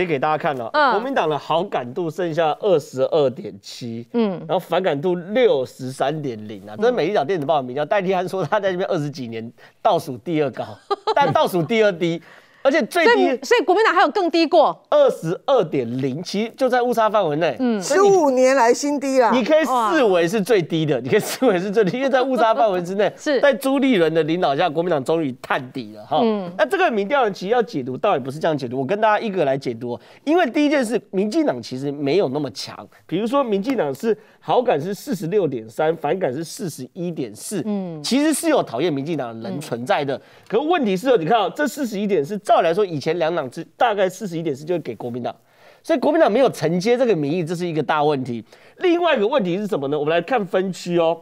也给大家看了，国民党的好感度剩下二十二点七，嗯，然后反感度六十三点零啊。这《每日报》电子报名叫戴立安说，他在这边二十几年，倒数第二高，但倒数第二低。而且最低，所以国民党还有更低过二十二点零，其实就在误差范围内。嗯，十五年来新低了，你可以视为是最低的，你可以视为是最低，因为在误差范围之内。是在朱立伦的领导下，国民党终于探底了哈。嗯，那这个民调其实要解读，倒也不是这样解读。我跟大家一个来解读，因为第一件事，民进党其实没有那么强。比如说，民进党是好感是四十六点三，反感是四十一点四。嗯，其实是有讨厌民进党人存在的。可问题是，你看啊，这四十一点是。照理来说，以前两党是大概四十一点四，就会给国民党，所以国民党没有承接这个民意，这是一个大问题。另外一个问题是什么呢？我们来看分区哦，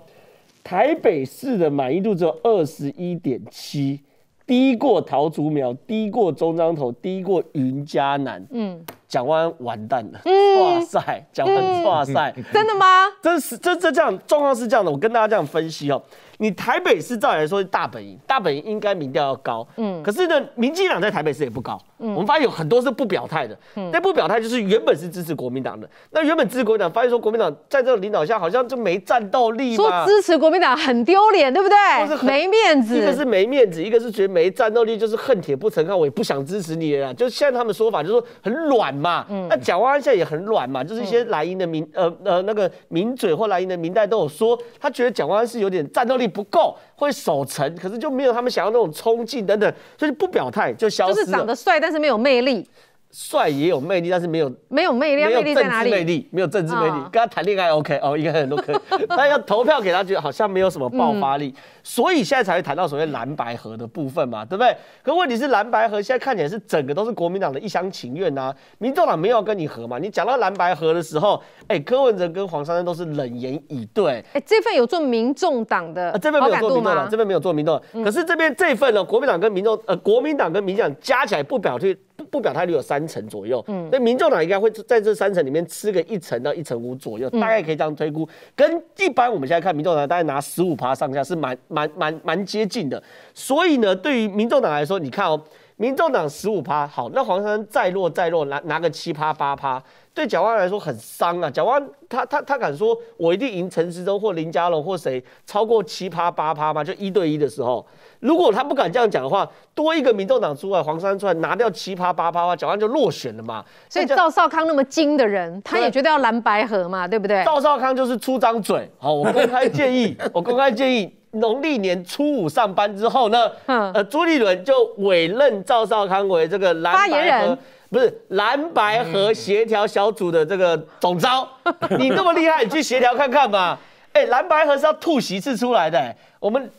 台北市的满意度只有二十一点七，低过桃竹苗，低过中彰头，低过云嘉南。嗯，蒋完完蛋了。哇塞，蒋完哇塞，真的吗？真是，这这这样状况是这样的。我跟大家这样分析哦。你台北市照理来说是大本营，大本营应该民调要高，嗯，可是呢，民进党在台北市也不高，嗯，我们发现有很多是不表态的，嗯，那不表态就是原本是支持国民党的，那原本支持国民党，发现说国民党在这个领导下好像就没战斗力，说支持国民党很丢脸，对不对？没面子，一个是没面子，一个是觉得没战斗力，就是恨铁不成钢，我也不想支持你了，就现在他们说法，就说很软嘛，嗯，那蒋万安现在也很软嘛，就是一些来鹰的民，呃呃那个民嘴或来鹰的民代都有说，他觉得蒋万安是有点战斗力。不够会守城，可是就没有他们想要那种冲劲等等，所以不表态就消失。就是长得帅，但是没有魅力。帅也有魅力，但是没有没有魅力，没有政治魅力没有政治魅力。跟他谈恋爱 OK 哦，应该很多可以。但要投票给他，觉得好像没有什么爆发力，所以现在才会谈到所谓蓝白河的部分嘛，对不对？可问题是，蓝白河现在看起来是整个都是国民党的一厢情愿啊。民众党没有跟你和嘛？你讲到蓝白河的时候，哎，柯文哲跟黄珊珊都是冷言以对。哎，这份有做民众党的啊，这份没有做民众，这份没有做民众。可是这边这份呢，国民党跟民众呃，国民党跟民进党加起来不表态。不不表态率有三成左右，嗯，那民众党应该会在这三成里面吃个一成到一成五左右，大概可以这样推估，跟一般我们现在看民众党大概拿十五趴上下是蛮蛮蛮蛮接近的，所以呢，对于民众党来说，你看哦。民众党十五趴，好，那黄山再落再落，拿拿个七趴八趴，对蒋万来说很伤啊。蒋万他他他敢说我一定赢陈时中或林佳龙或谁超过七趴八趴吗？就一对一的时候，如果他不敢这样讲的话，多一个民众党出来，黄山出来拿掉七趴八趴的话，蒋万就落选了嘛。所以赵少康那么精的人，他也觉得要蓝白合嘛，对不对？赵少康就是出张嘴，好，我公开建议，我公开建议。农历年初五上班之后呢，呃，朱立伦就委任赵少康为这个蓝白和不是蓝白和协调小组的这个总召。你那么厉害，你去协调看看嘛。哎，蓝白和是要吐席次出来的，我们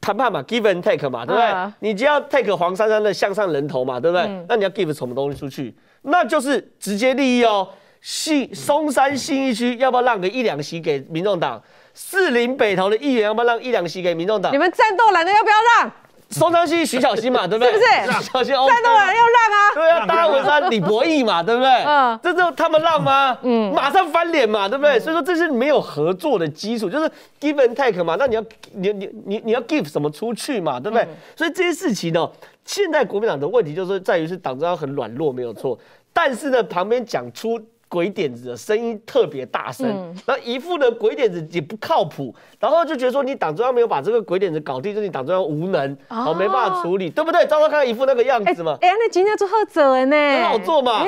谈判嘛，give and take 嘛，对不对？你就要 take 黄珊珊的向上人头嘛，对不对？那你要 give 什么东西出去？那就是直接利益哦。信松山信义区要不要让个一两席给民众党？四林北投的议员，要不要让一两席给民众党？你们战斗蓝的要不要让？苏章熙、徐小新嘛，对不对？是不是？徐巧芯，战斗蓝要让啊，对，要搭文山李博义嘛，对不对？嗯，这都他们让吗？嗯，马上翻脸嘛，对不对？所以说这些没有合作的基础，就是 give and take 嘛，那你要你你你你要 give 什么出去嘛，对不对？所以这些事情呢，现在国民党的问题就是在于是党中央很软弱，没有错，但是呢，旁边讲出。鬼点子的声音特别大声，那一副的鬼点子也不靠谱，然后就觉得说你党中央没有把这个鬼点子搞定，就是你党中央无能，好没办法处理，对不对？赵少康一副那个样子嘛。哎，那今天做何人呢？很好做嘛。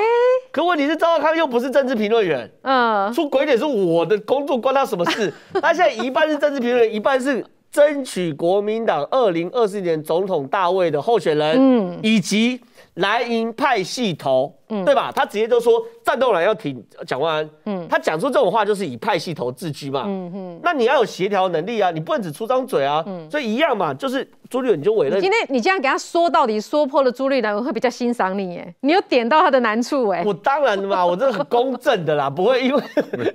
可问题是赵少康又不是政治评论员，嗯，出鬼点是我的工作，关他什么事？他现在一半是政治评论，一半是争取国民党二零二四年总统大位的候选人，嗯，以及。莱营派系头，对吧？他直接就说战斗党要挺蒋万安，嗯，他讲出这种话就是以派系头自居嘛，嗯哼。那你要有协调能力啊，你不能只出张嘴啊，嗯。所以一样嘛，就是朱立伦你就委任。今天你这样给他说到底，说破了朱立伦，我会比较欣赏你，耶，你又点到他的难处，哎。我当然嘛，我这很公正的啦，不会因为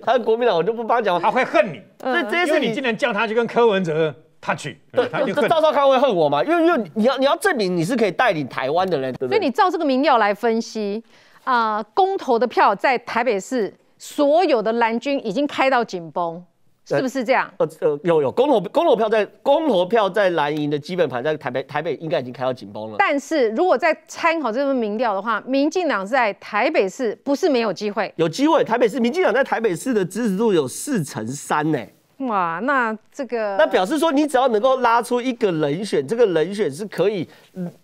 他是国民党，我就不帮讲，他会恨你。所以这次你竟然叫他去跟柯文哲。他去，对，赵少康会恨我吗？因为因为你要你要证明你是可以带领台湾的人，所以你照这个民调来分析啊，公投的票在台北市所有的蓝军已经开到紧绷，是不是这样？呃呃，有有公投公投票在公投票在蓝营的基本盘在台北台北应该已经开到紧绷了。但是如果再参考这份民调的话，民进党在台北市不是没有机会，有机会。台北市民进党在台北市的支持度有四成三呢。哇，那这个那表示说，你只要能够拉出一个人选，这个人选是可以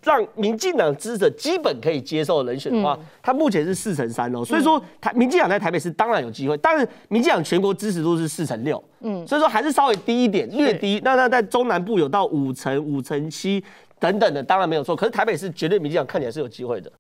让民进党支持基本可以接受的人选的话，他目前是四成三哦，所以说台民进党在台北市当然有机会，但是民进党全国支持度是四成六，嗯，所以说还是稍微低一点，略低。那那在中南部有到五成、五成七等等的，当然没有错，可是台北市绝对民进党看起来是有机会的。